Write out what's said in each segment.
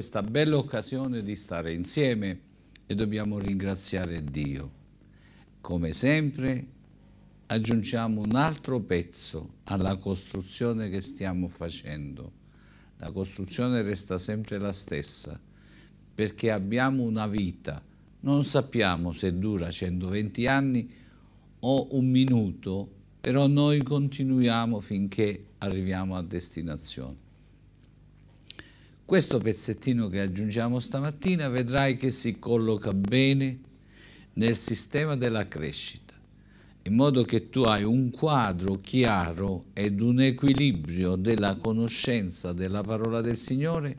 questa bella occasione di stare insieme e dobbiamo ringraziare Dio. Come sempre aggiungiamo un altro pezzo alla costruzione che stiamo facendo. La costruzione resta sempre la stessa, perché abbiamo una vita, non sappiamo se dura 120 anni o un minuto, però noi continuiamo finché arriviamo a destinazione. Questo pezzettino che aggiungiamo stamattina vedrai che si colloca bene nel sistema della crescita, in modo che tu hai un quadro chiaro ed un equilibrio della conoscenza della parola del Signore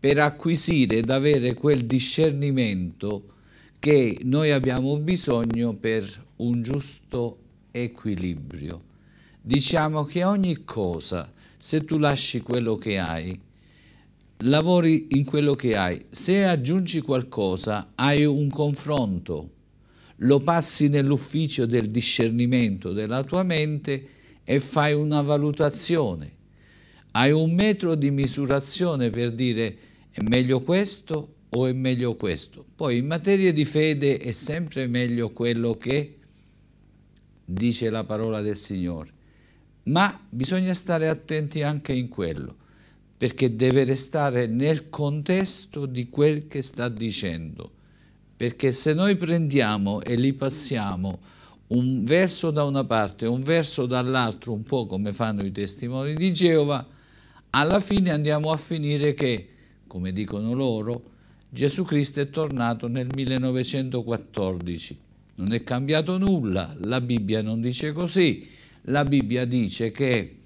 per acquisire ed avere quel discernimento che noi abbiamo bisogno per un giusto equilibrio. Diciamo che ogni cosa, se tu lasci quello che hai, lavori in quello che hai. Se aggiungi qualcosa, hai un confronto, lo passi nell'ufficio del discernimento della tua mente e fai una valutazione. Hai un metro di misurazione per dire è meglio questo o è meglio questo. Poi in materia di fede è sempre meglio quello che dice la parola del Signore, ma bisogna stare attenti anche in quello perché deve restare nel contesto di quel che sta dicendo. Perché se noi prendiamo e li passiamo un verso da una parte e un verso dall'altro, un po' come fanno i testimoni di Geova, alla fine andiamo a finire che, come dicono loro, Gesù Cristo è tornato nel 1914. Non è cambiato nulla, la Bibbia non dice così, la Bibbia dice che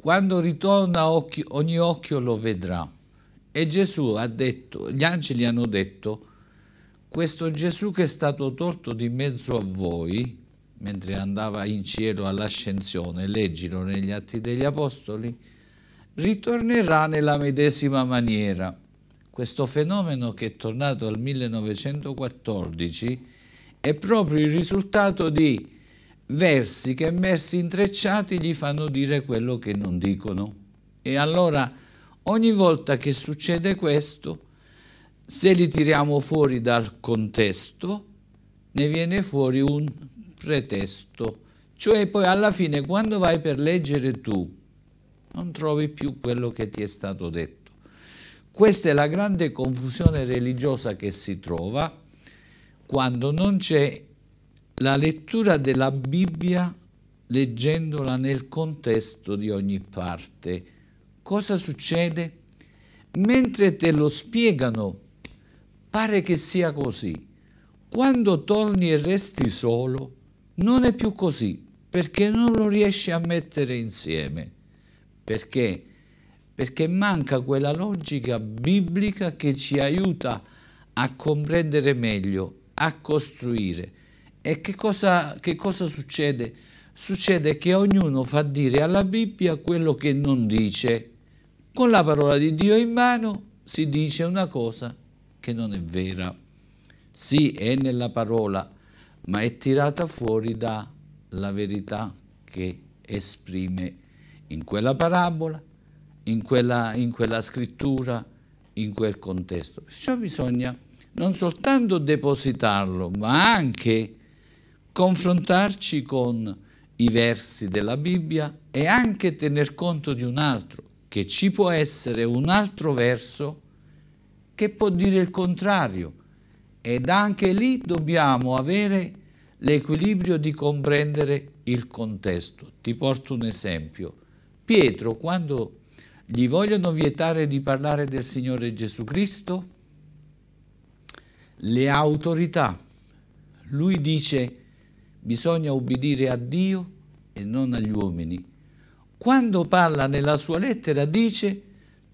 quando ritorna occhi, ogni occhio lo vedrà. E Gesù ha detto, gli angeli hanno detto, questo Gesù che è stato tolto di mezzo a voi, mentre andava in cielo all'ascensione, leggilo negli Atti degli Apostoli, ritornerà nella medesima maniera. Questo fenomeno che è tornato al 1914 è proprio il risultato di versi che messi intrecciati gli fanno dire quello che non dicono. E allora ogni volta che succede questo, se li tiriamo fuori dal contesto, ne viene fuori un pretesto. Cioè poi alla fine quando vai per leggere tu, non trovi più quello che ti è stato detto. Questa è la grande confusione religiosa che si trova quando non c'è la lettura della Bibbia leggendola nel contesto di ogni parte. Cosa succede? Mentre te lo spiegano, pare che sia così. Quando torni e resti solo, non è più così, perché non lo riesci a mettere insieme. Perché? Perché manca quella logica biblica che ci aiuta a comprendere meglio, a costruire. E che cosa, che cosa succede? Succede che ognuno fa dire alla Bibbia quello che non dice. Con la parola di Dio in mano si dice una cosa che non è vera. Sì, è nella parola, ma è tirata fuori dalla verità che esprime in quella parabola, in quella, in quella scrittura, in quel contesto. Perciò bisogna non soltanto depositarlo, ma anche confrontarci con i versi della Bibbia e anche tener conto di un altro, che ci può essere un altro verso che può dire il contrario ed anche lì dobbiamo avere l'equilibrio di comprendere il contesto. Ti porto un esempio. Pietro, quando gli vogliono vietare di parlare del Signore Gesù Cristo, le autorità, lui dice Bisogna ubbidire a Dio e non agli uomini. Quando parla nella sua lettera dice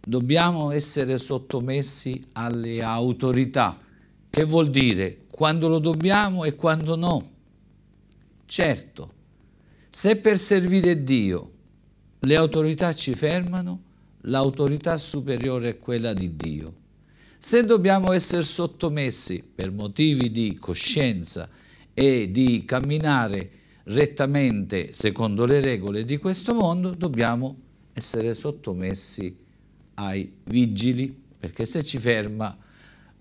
dobbiamo essere sottomessi alle autorità. Che vuol dire? Quando lo dobbiamo e quando no. Certo, se per servire Dio le autorità ci fermano, l'autorità superiore è quella di Dio. Se dobbiamo essere sottomessi per motivi di coscienza, e di camminare rettamente secondo le regole di questo mondo, dobbiamo essere sottomessi ai vigili, perché se ci ferma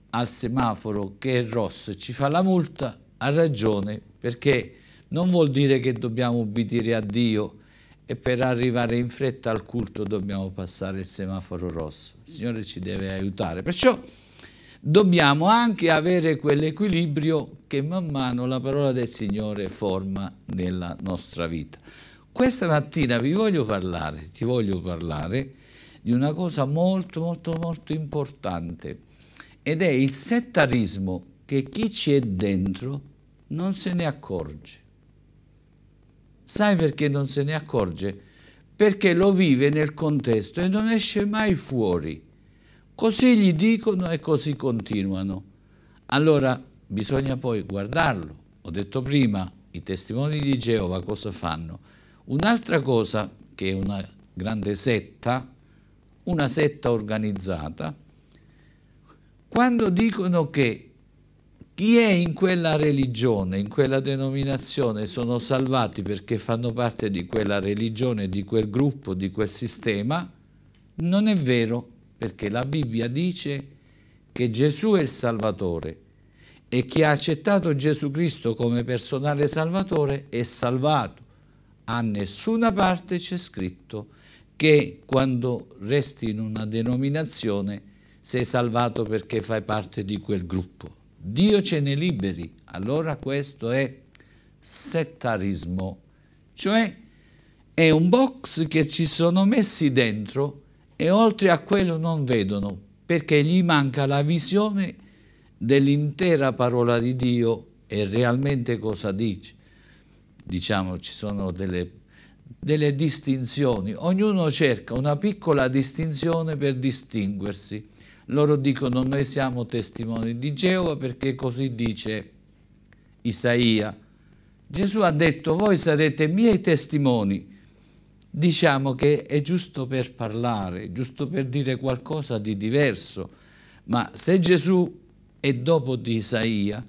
al semaforo che è rosso e ci fa la multa, ha ragione, perché non vuol dire che dobbiamo ubbidire a Dio e per arrivare in fretta al culto dobbiamo passare il semaforo rosso. Il Signore ci deve aiutare. Perciò dobbiamo anche avere quell'equilibrio che man mano la parola del Signore forma nella nostra vita. Questa mattina vi voglio parlare, ti voglio parlare di una cosa molto molto molto importante ed è il settarismo che chi ci è dentro non se ne accorge. Sai perché non se ne accorge? Perché lo vive nel contesto e non esce mai fuori. Così gli dicono e così continuano. Allora Bisogna poi guardarlo. Ho detto prima, i testimoni di Geova cosa fanno? Un'altra cosa che è una grande setta, una setta organizzata, quando dicono che chi è in quella religione, in quella denominazione, sono salvati perché fanno parte di quella religione, di quel gruppo, di quel sistema, non è vero, perché la Bibbia dice che Gesù è il Salvatore e chi ha accettato Gesù Cristo come personale salvatore è salvato. A nessuna parte c'è scritto che quando resti in una denominazione sei salvato perché fai parte di quel gruppo. Dio ce ne liberi. Allora questo è settarismo, cioè è un box che ci sono messi dentro e oltre a quello non vedono perché gli manca la visione dell'intera parola di Dio e realmente cosa dice. Diciamo, ci sono delle, delle distinzioni. Ognuno cerca una piccola distinzione per distinguersi. Loro dicono noi siamo testimoni di Geova perché così dice Isaia. Gesù ha detto voi sarete miei testimoni. Diciamo che è giusto per parlare, giusto per dire qualcosa di diverso, ma se Gesù e dopo di Isaia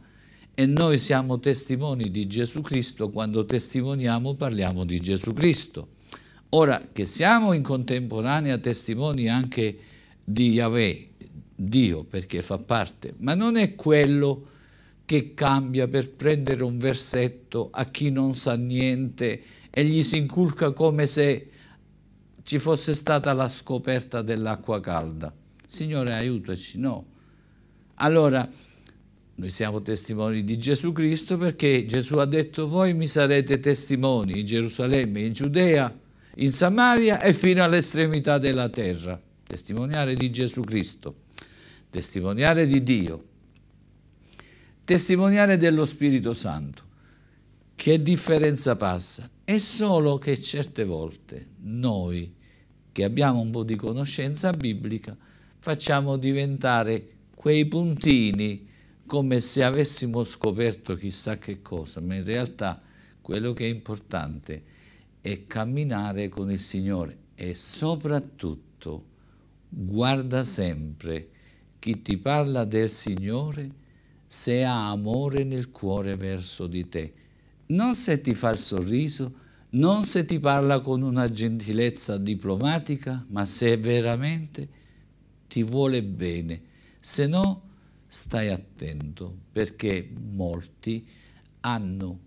e noi siamo testimoni di Gesù Cristo quando testimoniamo parliamo di Gesù Cristo. Ora che siamo in contemporanea testimoni anche di Yahweh, Dio perché fa parte, ma non è quello che cambia per prendere un versetto a chi non sa niente e gli si inculca come se ci fosse stata la scoperta dell'acqua calda. Signore aiutaci, no allora, noi siamo testimoni di Gesù Cristo perché Gesù ha detto voi mi sarete testimoni in Gerusalemme, in Giudea, in Samaria e fino all'estremità della terra. Testimoniare di Gesù Cristo, testimoniare di Dio, testimoniare dello Spirito Santo. Che differenza passa? È solo che certe volte noi che abbiamo un po' di conoscenza biblica facciamo diventare quei puntini come se avessimo scoperto chissà che cosa, ma in realtà quello che è importante è camminare con il Signore e soprattutto guarda sempre chi ti parla del Signore se ha amore nel cuore verso di te, non se ti fa il sorriso, non se ti parla con una gentilezza diplomatica, ma se veramente ti vuole bene se no, stai attento perché molti hanno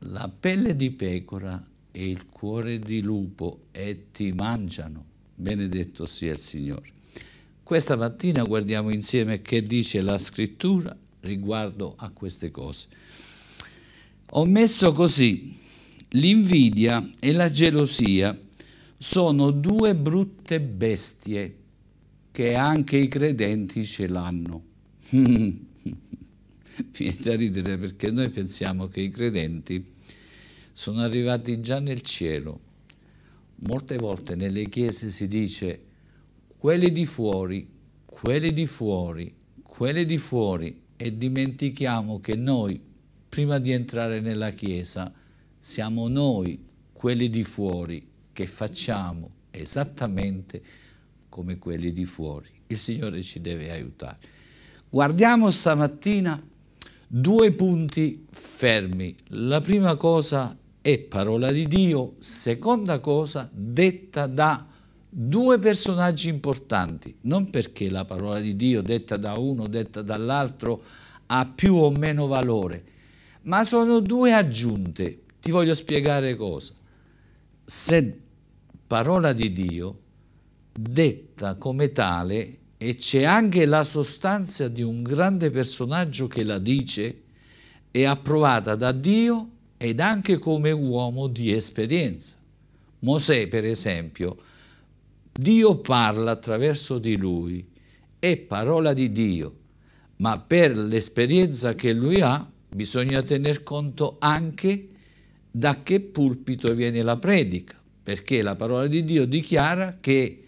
la pelle di pecora e il cuore di lupo e ti mangiano. Benedetto sia il Signore. Questa mattina guardiamo insieme che dice la scrittura riguardo a queste cose. Ho messo così, l'invidia e la gelosia sono due brutte bestie che anche i credenti ce l'hanno. Mi viene da ridere perché noi pensiamo che i credenti sono arrivati già nel cielo. Molte volte nelle chiese si dice quelli di fuori, quelli di fuori, quelli di fuori e dimentichiamo che noi, prima di entrare nella chiesa, siamo noi, quelli di fuori, che facciamo esattamente come quelli di fuori. Il Signore ci deve aiutare. Guardiamo stamattina due punti fermi. La prima cosa è parola di Dio, seconda cosa detta da due personaggi importanti, non perché la parola di Dio detta da uno, detta dall'altro, ha più o meno valore, ma sono due aggiunte. Ti voglio spiegare cosa. Se parola di Dio detta come tale e c'è anche la sostanza di un grande personaggio che la dice, è approvata da Dio ed anche come uomo di esperienza. Mosè, per esempio, Dio parla attraverso di lui, è parola di Dio, ma per l'esperienza che lui ha bisogna tener conto anche da che pulpito viene la predica, perché la parola di Dio dichiara che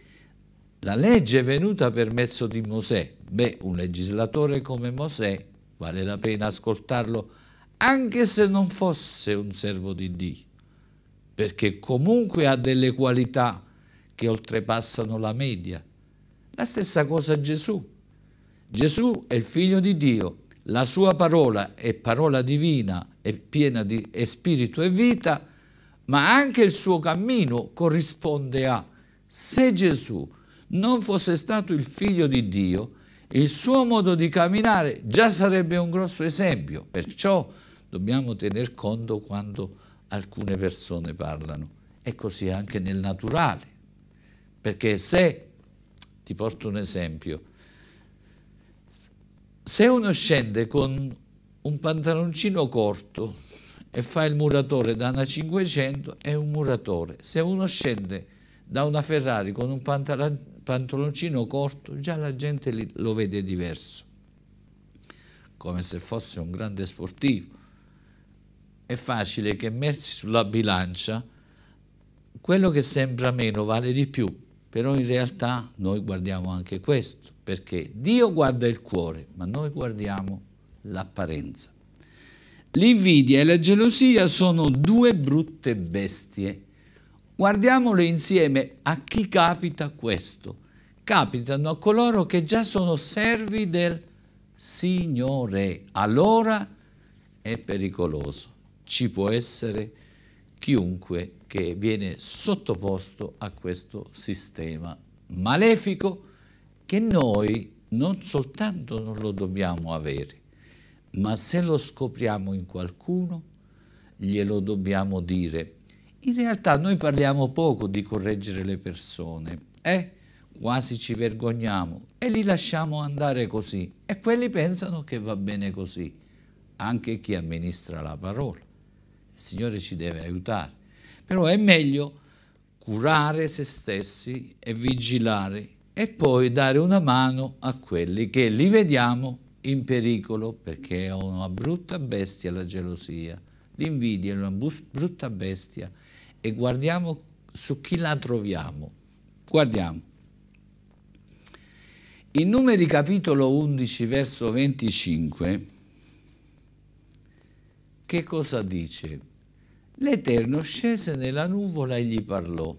la legge è venuta per mezzo di Mosè. Beh, un legislatore come Mosè vale la pena ascoltarlo anche se non fosse un servo di Dio, perché comunque ha delle qualità che oltrepassano la media. La stessa cosa Gesù. Gesù è il figlio di Dio, la sua parola è parola divina, è piena di è spirito e vita, ma anche il suo cammino corrisponde a se Gesù non fosse stato il figlio di Dio, il suo modo di camminare già sarebbe un grosso esempio. Perciò dobbiamo tener conto quando alcune persone parlano. E così anche nel naturale. Perché se, ti porto un esempio, se uno scende con un pantaloncino corto e fa il muratore da una 500 è un muratore. Se uno scende da una Ferrari con un pantaloncino pantaloncino corto, già la gente lo vede diverso, come se fosse un grande sportivo. È facile che messi sulla bilancia quello che sembra meno vale di più, però in realtà noi guardiamo anche questo, perché Dio guarda il cuore, ma noi guardiamo l'apparenza. L'invidia e la gelosia sono due brutte bestie Guardiamole insieme a chi capita questo. Capitano a coloro che già sono servi del Signore. Allora è pericoloso. Ci può essere chiunque che viene sottoposto a questo sistema malefico che noi non soltanto non lo dobbiamo avere, ma se lo scopriamo in qualcuno glielo dobbiamo dire in realtà noi parliamo poco di correggere le persone, eh? quasi ci vergogniamo e li lasciamo andare così e quelli pensano che va bene così, anche chi amministra la parola. Il Signore ci deve aiutare, però è meglio curare se stessi e vigilare e poi dare una mano a quelli che li vediamo in pericolo perché è una brutta bestia la gelosia, l'invidia è una brutta bestia e guardiamo su chi la troviamo. Guardiamo. In numeri capitolo 11 verso 25 che cosa dice? L'Eterno scese nella nuvola e gli parlò.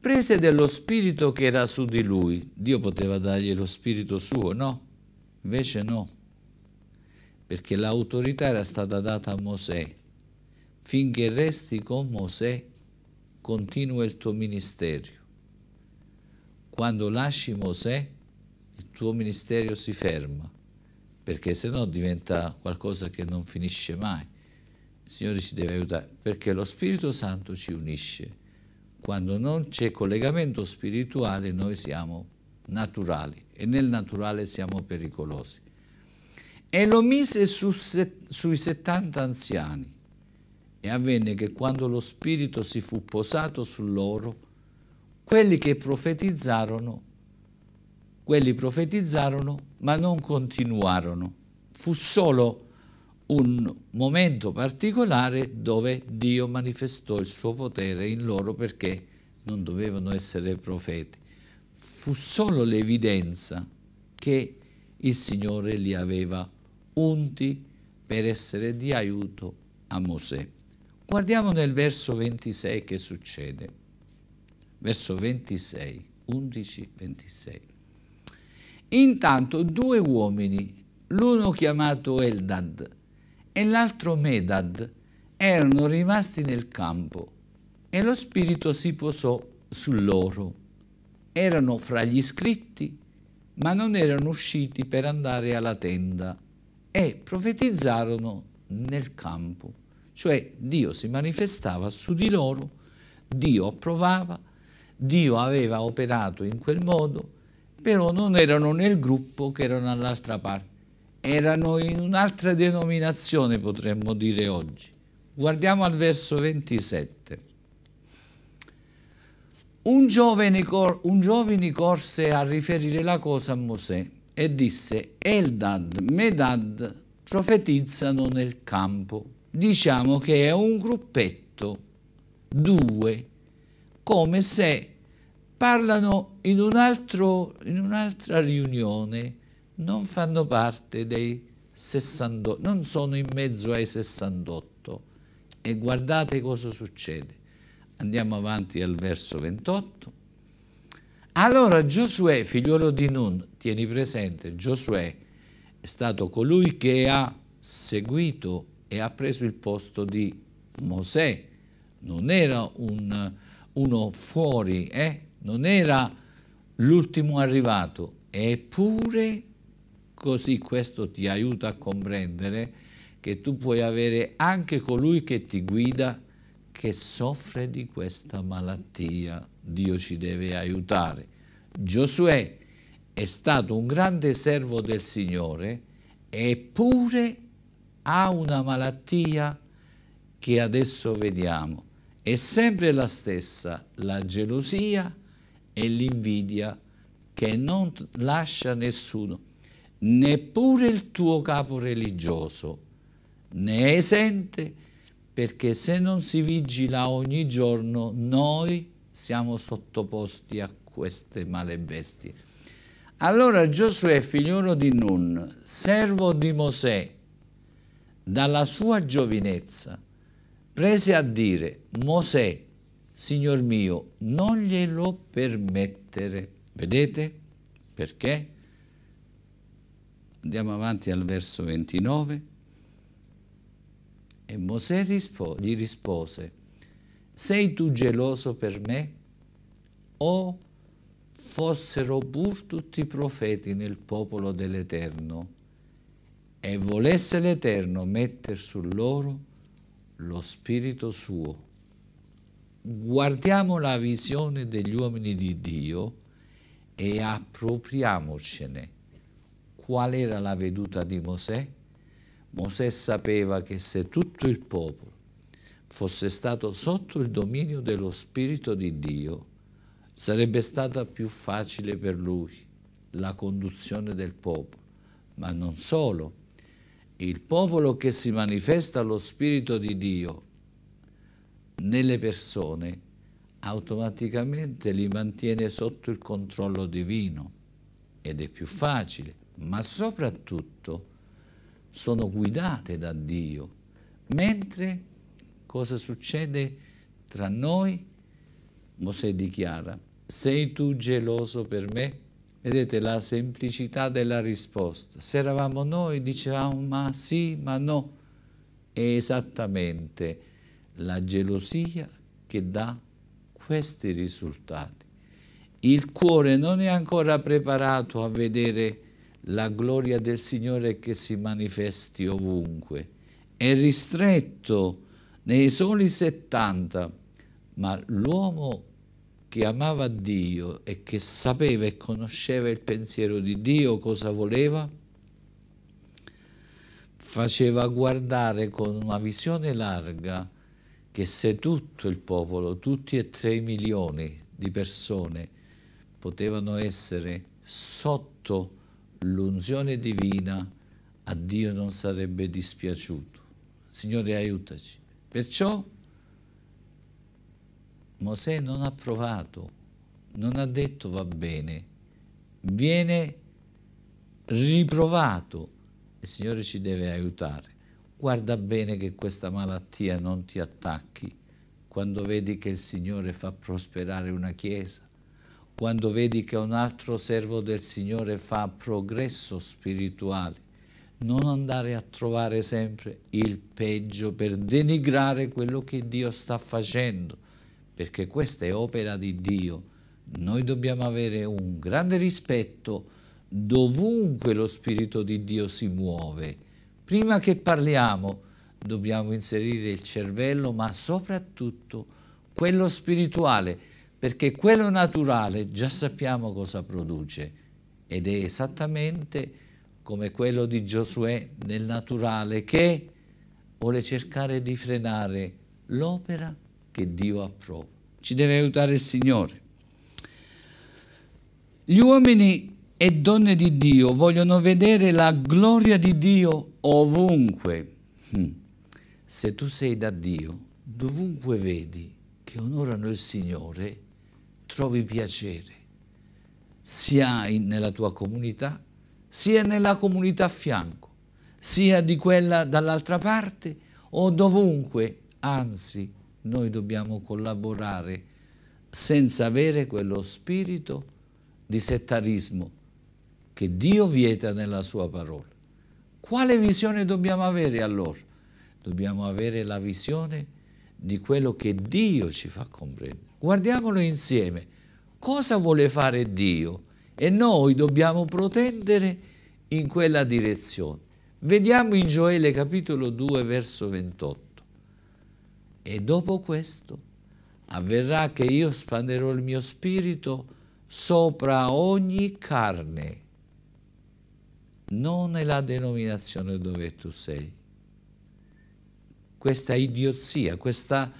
prese dello spirito che era su di lui. Dio poteva dargli lo spirito suo, no? Invece no perché l'autorità era stata data a Mosè. Finché resti con Mosè, continua il tuo ministero. Quando lasci Mosè, il tuo ministero si ferma, perché se no diventa qualcosa che non finisce mai. Il Signore ci deve aiutare, perché lo Spirito Santo ci unisce. Quando non c'è collegamento spirituale, noi siamo naturali e nel naturale siamo pericolosi e lo mise su set, sui settanta anziani. E avvenne che quando lo Spirito si fu posato su loro, quelli che profetizzarono, quelli profetizzarono, ma non continuarono. Fu solo un momento particolare dove Dio manifestò il suo potere in loro perché non dovevano essere profeti. Fu solo l'evidenza che il Signore li aveva unti per essere di aiuto a Mosè. Guardiamo nel verso 26 che succede. Verso 26, 11, 26. Intanto due uomini, l'uno chiamato Eldad e l'altro Medad, erano rimasti nel campo e lo spirito si posò su loro. Erano fra gli scritti, ma non erano usciti per andare alla tenda e profetizzarono nel campo, cioè Dio si manifestava su di loro, Dio approvava, Dio aveva operato in quel modo, però non erano nel gruppo che erano all'altra parte, erano in un'altra denominazione potremmo dire oggi. Guardiamo al verso 27. Un giovane, un giovane corse a riferire la cosa a Mosè e disse Eldad, Medad profetizzano nel campo. Diciamo che è un gruppetto, due, come se parlano in un'altra un riunione, non fanno parte dei 68, non sono in mezzo ai 68. E guardate cosa succede. Andiamo avanti al verso 28. Allora Giosuè, figliolo di Nun, tieni presente, Giosuè è stato colui che ha seguito e ha preso il posto di Mosè, non era un, uno fuori, eh? non era l'ultimo arrivato, eppure così questo ti aiuta a comprendere che tu puoi avere anche colui che ti guida, che soffre di questa malattia. Dio ci deve aiutare. Giosuè è stato un grande servo del Signore, eppure ha una malattia che adesso vediamo. È sempre la stessa, la gelosia e l'invidia che non lascia nessuno, neppure il tuo capo religioso. Ne è esente perché se non si vigila ogni giorno noi siamo sottoposti a queste male bestie. Allora Giosuè, figliolo di Nun, servo di Mosè, dalla sua giovinezza, prese a dire, Mosè, Signor mio, non glielo permettere. Vedete? Perché? Andiamo avanti al verso 29. E Mosè rispo gli rispose, sei tu geloso per me? O oh, fossero pur tutti profeti nel popolo dell'Eterno e volesse l'Eterno mettere su loro lo spirito suo. Guardiamo la visione degli uomini di Dio e appropriamocene. Qual era la veduta di Mosè? Mosè sapeva che se tutto il popolo fosse stato sotto il dominio dello Spirito di Dio, Sarebbe stata più facile per lui la conduzione del popolo, ma non solo. Il popolo che si manifesta lo Spirito di Dio nelle persone automaticamente li mantiene sotto il controllo divino ed è più facile, ma soprattutto sono guidate da Dio. Mentre cosa succede tra noi? Mosè dichiara, sei tu geloso per me? Vedete la semplicità della risposta. Se eravamo noi dicevamo ma sì, ma no. È esattamente la gelosia che dà questi risultati. Il cuore non è ancora preparato a vedere la gloria del Signore che si manifesti ovunque. È ristretto nei soli 70, ma l'uomo che amava Dio e che sapeva e conosceva il pensiero di Dio, cosa voleva, faceva guardare con una visione larga che se tutto il popolo, tutti e tre i milioni di persone potevano essere sotto l'unzione divina, a Dio non sarebbe dispiaciuto. Signore aiutaci. Perciò Mosè non ha provato, non ha detto va bene, viene riprovato. Il Signore ci deve aiutare. Guarda bene che questa malattia non ti attacchi quando vedi che il Signore fa prosperare una chiesa, quando vedi che un altro servo del Signore fa progresso spirituale. Non andare a trovare sempre il peggio per denigrare quello che Dio sta facendo perché questa è opera di Dio. Noi dobbiamo avere un grande rispetto dovunque lo Spirito di Dio si muove. Prima che parliamo dobbiamo inserire il cervello, ma soprattutto quello spirituale, perché quello naturale già sappiamo cosa produce ed è esattamente come quello di Giosuè nel naturale che vuole cercare di frenare l'opera che Dio approva. Ci deve aiutare il Signore. Gli uomini e donne di Dio vogliono vedere la gloria di Dio ovunque. Hm. Se tu sei da Dio, dovunque vedi che onorano il Signore, trovi piacere, sia nella tua comunità, sia nella comunità a fianco, sia di quella dall'altra parte o dovunque, anzi, noi dobbiamo collaborare senza avere quello spirito di settarismo che Dio vieta nella sua parola. Quale visione dobbiamo avere allora? Dobbiamo avere la visione di quello che Dio ci fa comprendere. Guardiamolo insieme. Cosa vuole fare Dio? E noi dobbiamo protendere in quella direzione. Vediamo in Gioele capitolo 2 verso 28. E dopo questo avverrà che io spanderò il mio spirito sopra ogni carne, non nella denominazione dove tu sei. Questa idiozia, questa,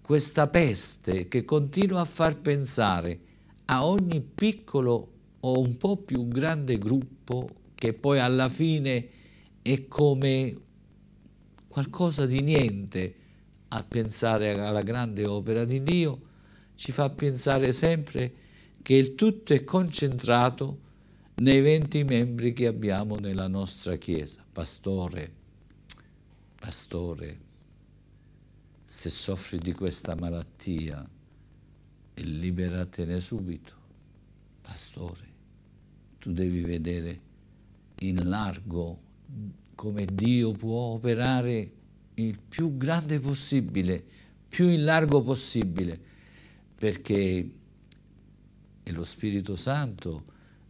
questa peste che continua a far pensare a ogni piccolo o un po' più grande gruppo che poi alla fine è come qualcosa di niente, a pensare alla grande opera di Dio, ci fa pensare sempre che il tutto è concentrato nei 20 membri che abbiamo nella nostra Chiesa. Pastore, pastore, se soffri di questa malattia, liberatene subito. Pastore, tu devi vedere in largo come Dio può operare il più grande possibile, più in largo possibile, perché è lo Spirito Santo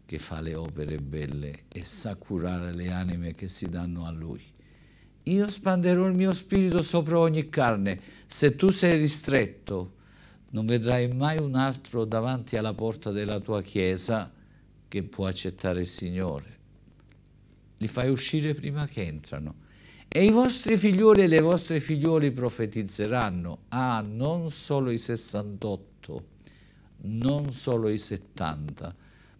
che fa le opere belle e sa curare le anime che si danno a Lui. Io spanderò il mio spirito sopra ogni carne. Se tu sei ristretto, non vedrai mai un altro davanti alla porta della tua chiesa che può accettare il Signore. Li fai uscire prima che entrano. E i vostri figlioli e le vostre figlioli profetizzeranno. Ah, non solo i 68, non solo i 70,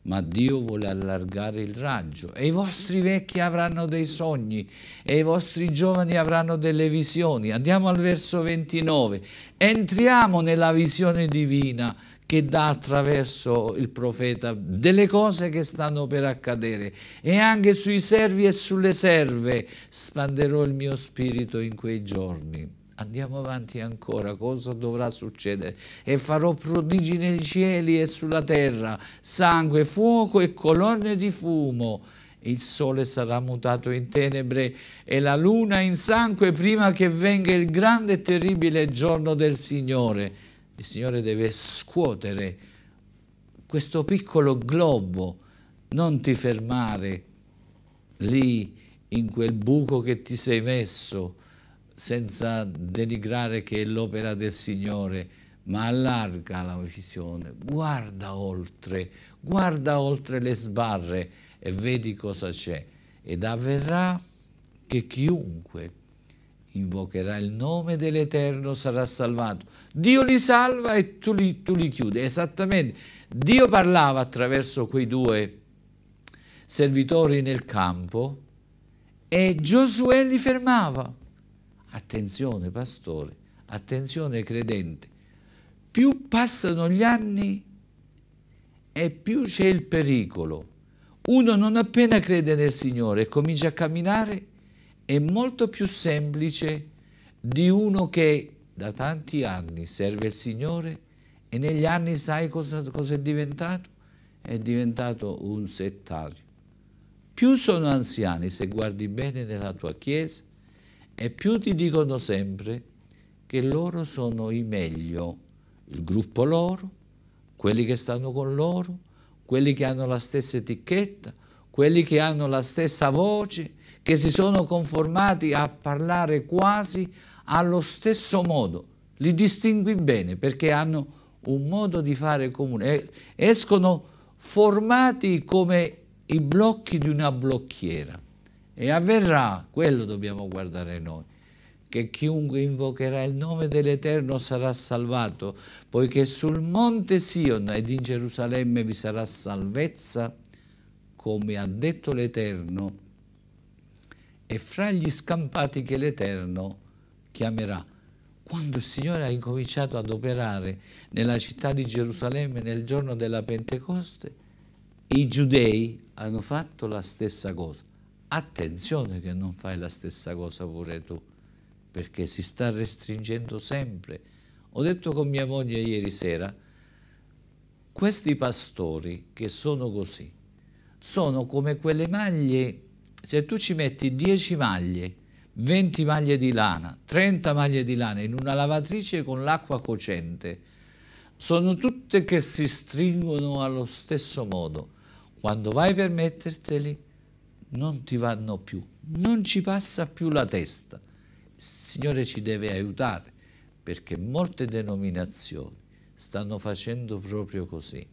ma Dio vuole allargare il raggio. E i vostri vecchi avranno dei sogni, e i vostri giovani avranno delle visioni. Andiamo al verso 29. Entriamo nella visione divina che dà attraverso il profeta delle cose che stanno per accadere e anche sui servi e sulle serve spanderò il mio spirito in quei giorni. Andiamo avanti ancora, cosa dovrà succedere? E farò prodigi nei cieli e sulla terra, sangue, fuoco e colonne di fumo il sole sarà mutato in tenebre e la luna in sangue prima che venga il grande e terribile giorno del Signore. Il Signore deve scuotere questo piccolo globo, non ti fermare lì in quel buco che ti sei messo senza denigrare che è l'opera del Signore, ma allarga la visione, guarda oltre, guarda oltre le sbarre e vedi cosa c'è. Ed avverrà che chiunque invocherà il nome dell'Eterno, sarà salvato. Dio li salva e tu li, tu li chiudi. Esattamente, Dio parlava attraverso quei due servitori nel campo e Giosuè li fermava. Attenzione pastore, attenzione credente, più passano gli anni e più c'è il pericolo. Uno non appena crede nel Signore e comincia a camminare, è molto più semplice di uno che da tanti anni serve il Signore e negli anni sai cosa, cosa è diventato? È diventato un settario. Più sono anziani, se guardi bene nella tua chiesa, e più ti dicono sempre che loro sono i meglio, il gruppo loro, quelli che stanno con loro, quelli che hanno la stessa etichetta, quelli che hanno la stessa voce, che si sono conformati a parlare quasi allo stesso modo. Li distingui bene perché hanno un modo di fare comune. Escono formati come i blocchi di una blocchiera. E avverrà, quello dobbiamo guardare noi, che chiunque invocherà il nome dell'Eterno sarà salvato, poiché sul monte Sion ed in Gerusalemme vi sarà salvezza, come ha detto l'Eterno, e fra gli scampati che l'Eterno chiamerà. Quando il Signore ha incominciato ad operare nella città di Gerusalemme nel giorno della Pentecoste, i giudei hanno fatto la stessa cosa. Attenzione che non fai la stessa cosa pure tu, perché si sta restringendo sempre. Ho detto con mia moglie ieri sera, questi pastori che sono così, sono come quelle maglie se tu ci metti 10 maglie, 20 maglie di lana, 30 maglie di lana in una lavatrice con l'acqua cocente, sono tutte che si stringono allo stesso modo. Quando vai per metterteli, non ti vanno più, non ci passa più la testa. Il Signore ci deve aiutare, perché molte denominazioni stanno facendo proprio così.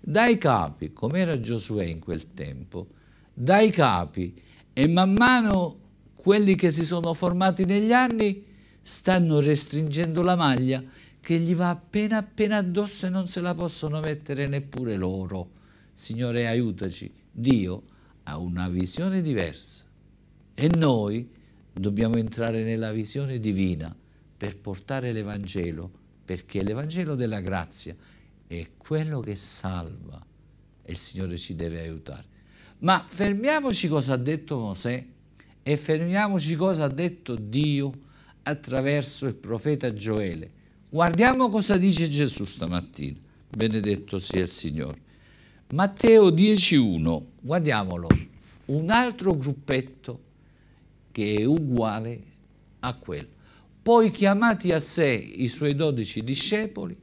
Dai capi, come era Giosuè in quel tempo, dai capi e man mano quelli che si sono formati negli anni stanno restringendo la maglia che gli va appena appena addosso e non se la possono mettere neppure loro. Signore aiutaci, Dio ha una visione diversa e noi dobbiamo entrare nella visione divina per portare l'Evangelo, perché l'Evangelo della grazia è quello che salva e il Signore ci deve aiutare. Ma fermiamoci cosa ha detto Mosè e fermiamoci cosa ha detto Dio attraverso il profeta Gioele. Guardiamo cosa dice Gesù stamattina. Benedetto sia il Signore. Matteo 10.1, guardiamolo, un altro gruppetto che è uguale a quello. Poi chiamati a sé i suoi dodici discepoli,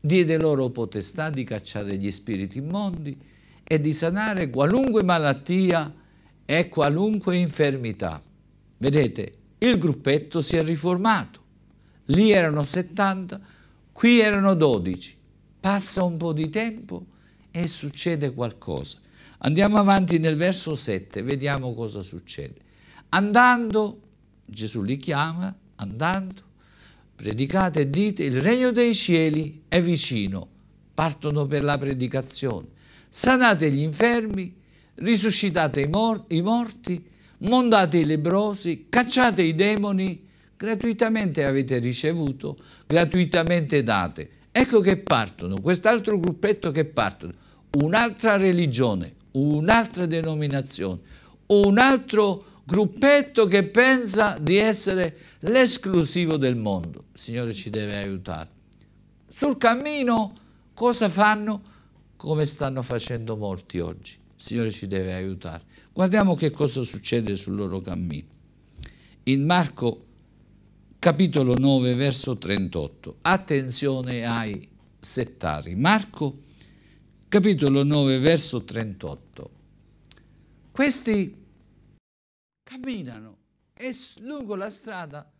diede loro potestà di cacciare gli spiriti immondi, e di sanare qualunque malattia e qualunque infermità. Vedete, il gruppetto si è riformato. Lì erano 70, qui erano 12. Passa un po' di tempo e succede qualcosa. Andiamo avanti nel verso 7, vediamo cosa succede. Andando, Gesù li chiama, andando, predicate e dite il regno dei cieli è vicino. Partono per la predicazione sanate gli infermi, risuscitate i, mor i morti, mondate i lebrosi, cacciate i demoni, gratuitamente avete ricevuto, gratuitamente date. Ecco che partono, quest'altro gruppetto che partono, un'altra religione, un'altra denominazione, un altro gruppetto che pensa di essere l'esclusivo del mondo. Il Signore ci deve aiutare. Sul cammino cosa fanno? come stanno facendo molti oggi. Il Signore ci deve aiutare. Guardiamo che cosa succede sul loro cammino. In Marco capitolo 9 verso 38. Attenzione ai settari. Marco capitolo 9 verso 38. Questi camminano e lungo la strada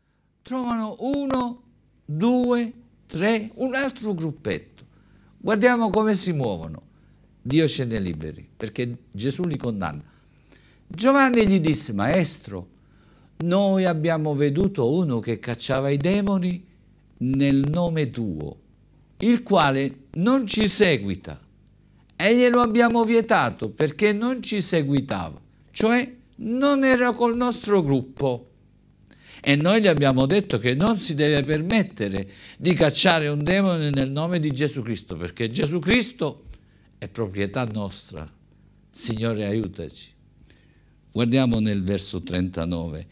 trovano uno, due, tre, un altro gruppetto Guardiamo come si muovono. Dio ce ne liberi, perché Gesù li condanna. Giovanni gli disse, maestro, noi abbiamo veduto uno che cacciava i demoni nel nome tuo, il quale non ci seguita e glielo abbiamo vietato perché non ci seguitava, cioè non era col nostro gruppo e noi gli abbiamo detto che non si deve permettere di cacciare un demone nel nome di Gesù Cristo, perché Gesù Cristo è proprietà nostra. Signore aiutaci. Guardiamo nel verso 39.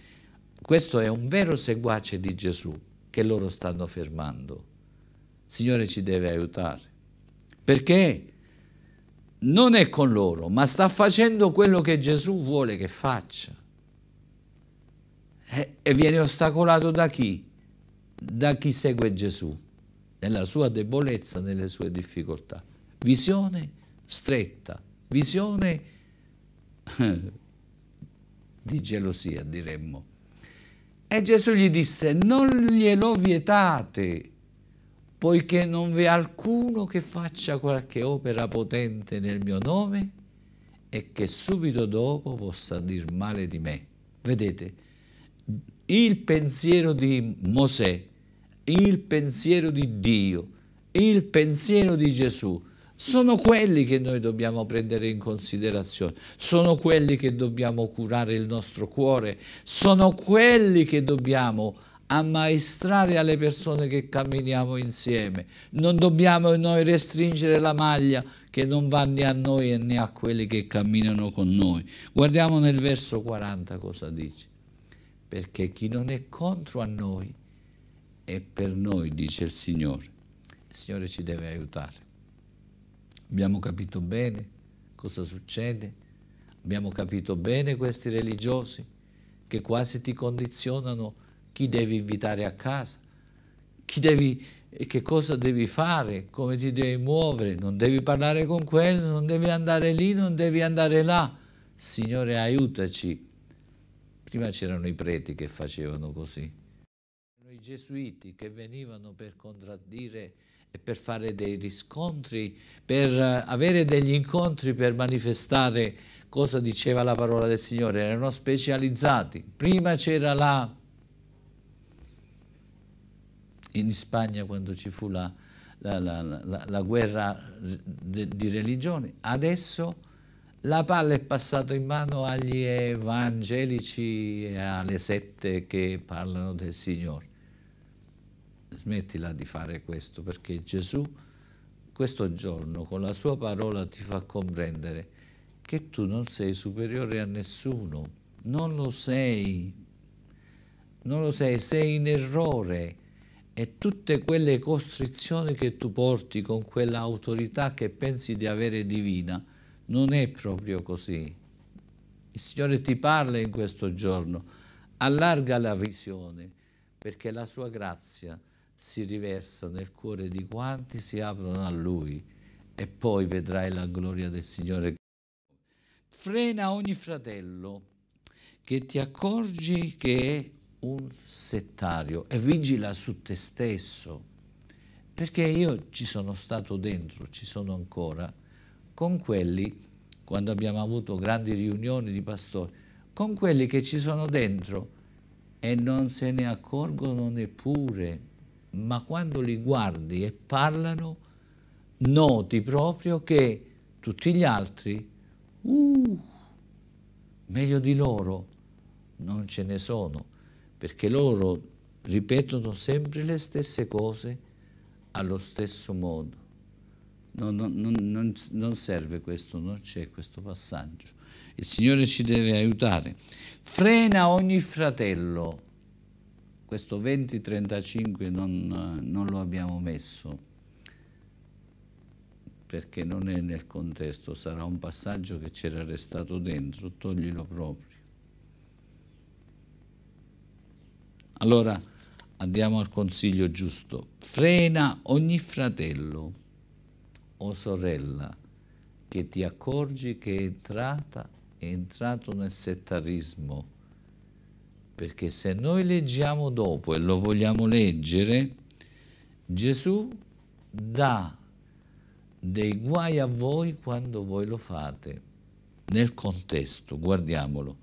Questo è un vero seguace di Gesù che loro stanno fermando. Signore ci deve aiutare, perché non è con loro, ma sta facendo quello che Gesù vuole che faccia. Eh, e viene ostacolato da chi? Da chi segue Gesù, nella sua debolezza, nelle sue difficoltà. Visione stretta, visione di gelosia, diremmo. E Gesù gli disse, non glielo vietate, poiché non vi è alcuno che faccia qualche opera potente nel mio nome e che subito dopo possa dir male di me. Vedete? il pensiero di Mosè, il pensiero di Dio, il pensiero di Gesù, sono quelli che noi dobbiamo prendere in considerazione, sono quelli che dobbiamo curare il nostro cuore, sono quelli che dobbiamo ammaestrare alle persone che camminiamo insieme. Non dobbiamo noi restringere la maglia che non va né a noi né a quelli che camminano con noi. Guardiamo nel verso 40 cosa dice perché chi non è contro a noi è per noi, dice il Signore. Il Signore ci deve aiutare. Abbiamo capito bene cosa succede, abbiamo capito bene questi religiosi che quasi ti condizionano chi devi invitare a casa, devi, che cosa devi fare, come ti devi muovere, non devi parlare con quello, non devi andare lì, non devi andare là. Signore aiutaci Prima c'erano i preti che facevano così. I gesuiti che venivano per contraddire e per fare dei riscontri, per eh, avere degli incontri, per manifestare cosa diceva la parola del Signore. Erano specializzati. Prima c'era la... In Spagna quando ci fu la, la, la, la guerra di religione, adesso la palla è passata in mano agli evangelici e alle sette che parlano del Signore. Smettila di fare questo perché Gesù questo giorno con la sua parola ti fa comprendere che tu non sei superiore a nessuno, non lo sei, non lo sei, sei in errore e tutte quelle costrizioni che tu porti con quell'autorità che pensi di avere divina non è proprio così. Il Signore ti parla in questo giorno, allarga la visione, perché la sua grazia si riversa nel cuore di quanti si aprono a Lui e poi vedrai la gloria del Signore. Frena ogni fratello che ti accorgi che è un settario e vigila su te stesso, perché io ci sono stato dentro, ci sono ancora con quelli, quando abbiamo avuto grandi riunioni di pastori, con quelli che ci sono dentro e non se ne accorgono neppure, ma quando li guardi e parlano, noti proprio che tutti gli altri, uh, meglio di loro, non ce ne sono, perché loro ripetono sempre le stesse cose allo stesso modo non, non, non, non serve questo, non c'è questo passaggio. Il Signore ci deve aiutare. Frena ogni fratello. Questo 20-35 non lo abbiamo messo perché non è nel contesto, sarà un passaggio che c'era restato dentro, toglilo proprio. Allora andiamo al consiglio giusto, frena ogni fratello o sorella, che ti accorgi che è entrata, è entrato nel settarismo. Perché se noi leggiamo dopo e lo vogliamo leggere, Gesù dà dei guai a voi quando voi lo fate. Nel contesto, guardiamolo.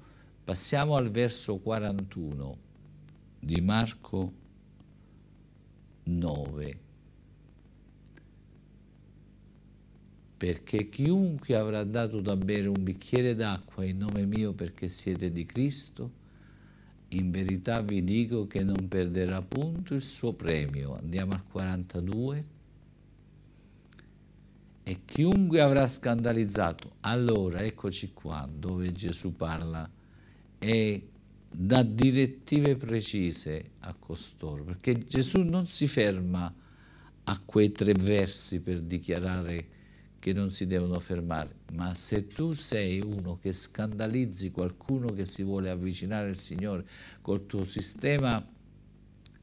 Passiamo al verso 41 di Marco 9. perché chiunque avrà dato da bere un bicchiere d'acqua in nome mio perché siete di Cristo, in verità vi dico che non perderà punto il suo premio. Andiamo al 42. E chiunque avrà scandalizzato, allora eccoci qua dove Gesù parla e dà direttive precise a costoro, perché Gesù non si ferma a quei tre versi per dichiarare che non si devono fermare, ma se tu sei uno che scandalizzi qualcuno che si vuole avvicinare al Signore col tuo sistema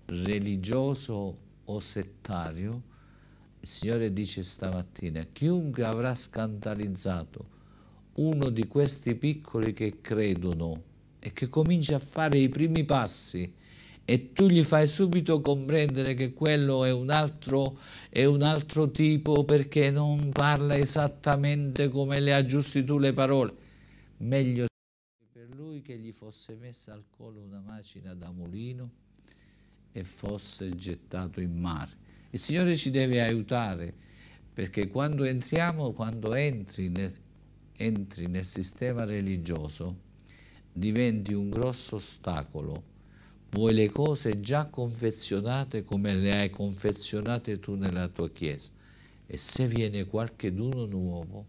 religioso o settario, il Signore dice stamattina, chiunque avrà scandalizzato uno di questi piccoli che credono e che comincia a fare i primi passi, e tu gli fai subito comprendere che quello è un altro, è un altro tipo perché non parla esattamente come le aggiusti tu le parole. Meglio per lui che gli fosse messa al collo una macina da mulino e fosse gettato in mare. Il Signore ci deve aiutare perché quando entriamo, quando entri nel, entri nel sistema religioso, diventi un grosso ostacolo vuoi le cose già confezionate come le hai confezionate tu nella tua chiesa. E se viene qualcheduno nuovo,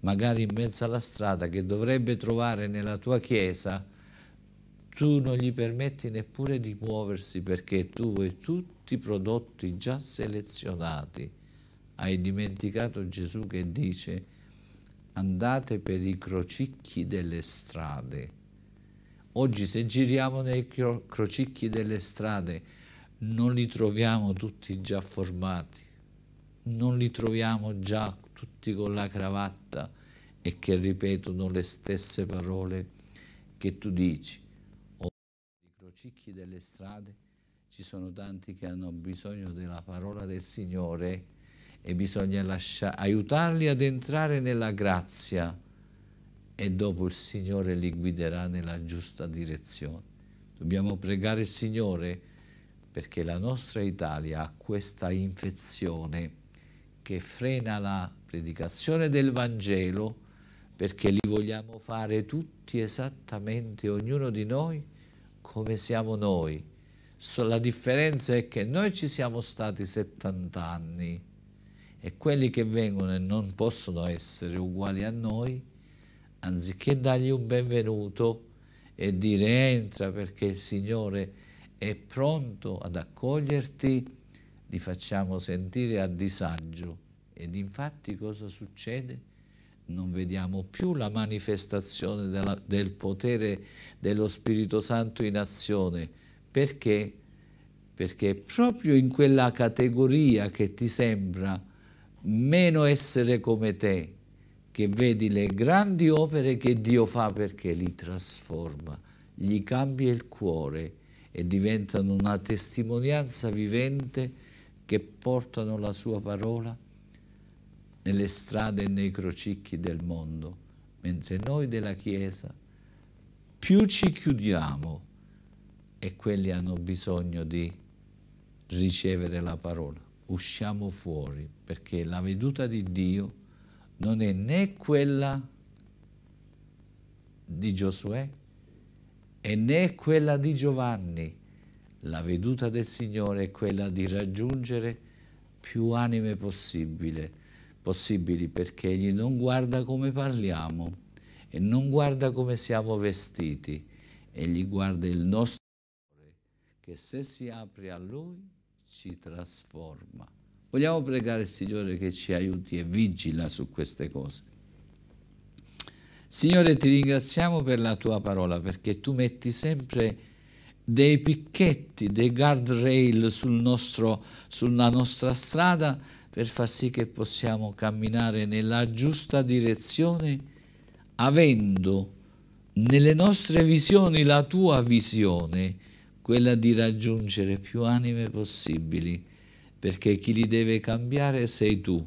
magari in mezzo alla strada, che dovrebbe trovare nella tua chiesa, tu non gli permetti neppure di muoversi perché tu e tutti i prodotti già selezionati hai dimenticato Gesù che dice andate per i crocicchi delle strade Oggi se giriamo nei cro crocicchi delle strade non li troviamo tutti già formati, non li troviamo già tutti con la cravatta e che ripetono le stesse parole che tu dici. Oggi nei crocicchi delle strade ci sono tanti che hanno bisogno della parola del Signore e bisogna aiutarli ad entrare nella grazia e dopo il Signore li guiderà nella giusta direzione. Dobbiamo pregare il Signore perché la nostra Italia ha questa infezione che frena la predicazione del Vangelo perché li vogliamo fare tutti esattamente, ognuno di noi, come siamo noi. la differenza è che noi ci siamo stati 70 anni e quelli che vengono e non possono essere uguali a noi anziché dargli un benvenuto e dire entra perché il Signore è pronto ad accoglierti, li facciamo sentire a disagio. Ed infatti cosa succede? Non vediamo più la manifestazione della, del potere dello Spirito Santo in azione. Perché? Perché proprio in quella categoria che ti sembra meno essere come te, che vedi le grandi opere che Dio fa perché li trasforma, gli cambia il cuore e diventano una testimonianza vivente che portano la sua parola nelle strade e nei crocicchi del mondo, mentre noi della Chiesa più ci chiudiamo e quelli hanno bisogno di ricevere la parola. Usciamo fuori perché la veduta di Dio non è né quella di Giosuè e né quella di Giovanni. La veduta del Signore è quella di raggiungere più anime possibile, possibili perché Egli non guarda come parliamo e non guarda come siamo vestiti, Egli guarda il nostro cuore che se si apre a Lui ci trasforma. Vogliamo pregare il Signore che ci aiuti e vigila su queste cose. Signore, ti ringraziamo per la tua parola, perché tu metti sempre dei picchetti, dei guardrail sul sulla nostra strada per far sì che possiamo camminare nella giusta direzione, avendo nelle nostre visioni la tua visione, quella di raggiungere più anime possibili perché chi li deve cambiare sei tu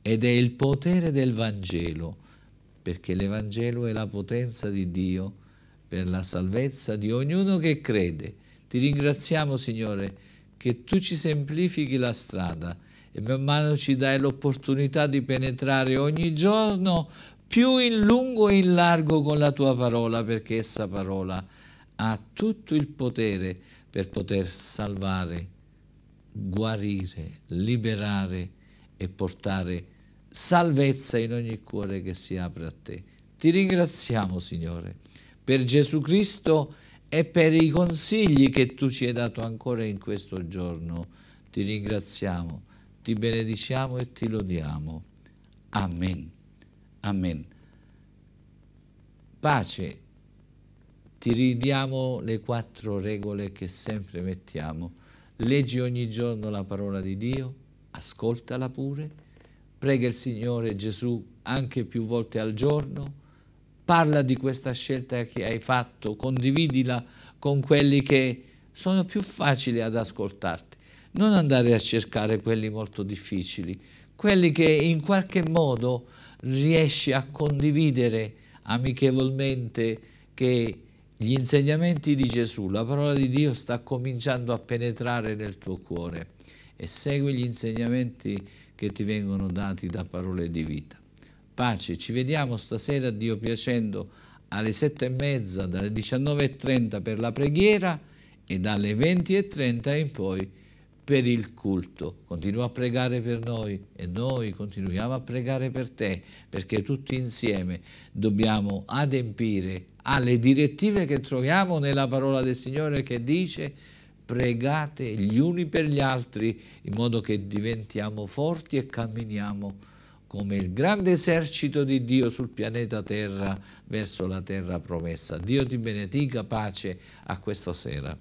ed è il potere del Vangelo, perché l'Evangelo è la potenza di Dio per la salvezza di ognuno che crede. Ti ringraziamo, Signore, che tu ci semplifichi la strada e man mano ci dai l'opportunità di penetrare ogni giorno più in lungo e in largo con la tua parola, perché essa parola ha tutto il potere per poter salvare guarire, liberare e portare salvezza in ogni cuore che si apre a te. Ti ringraziamo, Signore, per Gesù Cristo e per i consigli che tu ci hai dato ancora in questo giorno. Ti ringraziamo, ti benediciamo e ti lodiamo. Amen. Amen. Pace. Ti ridiamo le quattro regole che sempre mettiamo leggi ogni giorno la parola di Dio, ascoltala pure, prega il Signore Gesù anche più volte al giorno, parla di questa scelta che hai fatto, condividila con quelli che sono più facili ad ascoltarti. Non andare a cercare quelli molto difficili, quelli che in qualche modo riesci a condividere amichevolmente, che gli insegnamenti di Gesù, la parola di Dio sta cominciando a penetrare nel tuo cuore e segui gli insegnamenti che ti vengono dati da parole di vita. Pace, ci vediamo stasera, Dio piacendo, alle sette e mezza, dalle 19.30 per la preghiera e dalle 20.30 in poi per il culto. Continua a pregare per noi e noi continuiamo a pregare per te perché tutti insieme dobbiamo adempiere alle direttive che troviamo nella parola del Signore che dice pregate gli uni per gli altri in modo che diventiamo forti e camminiamo come il grande esercito di Dio sul pianeta Terra verso la terra promessa. Dio ti benedica, pace a questa sera.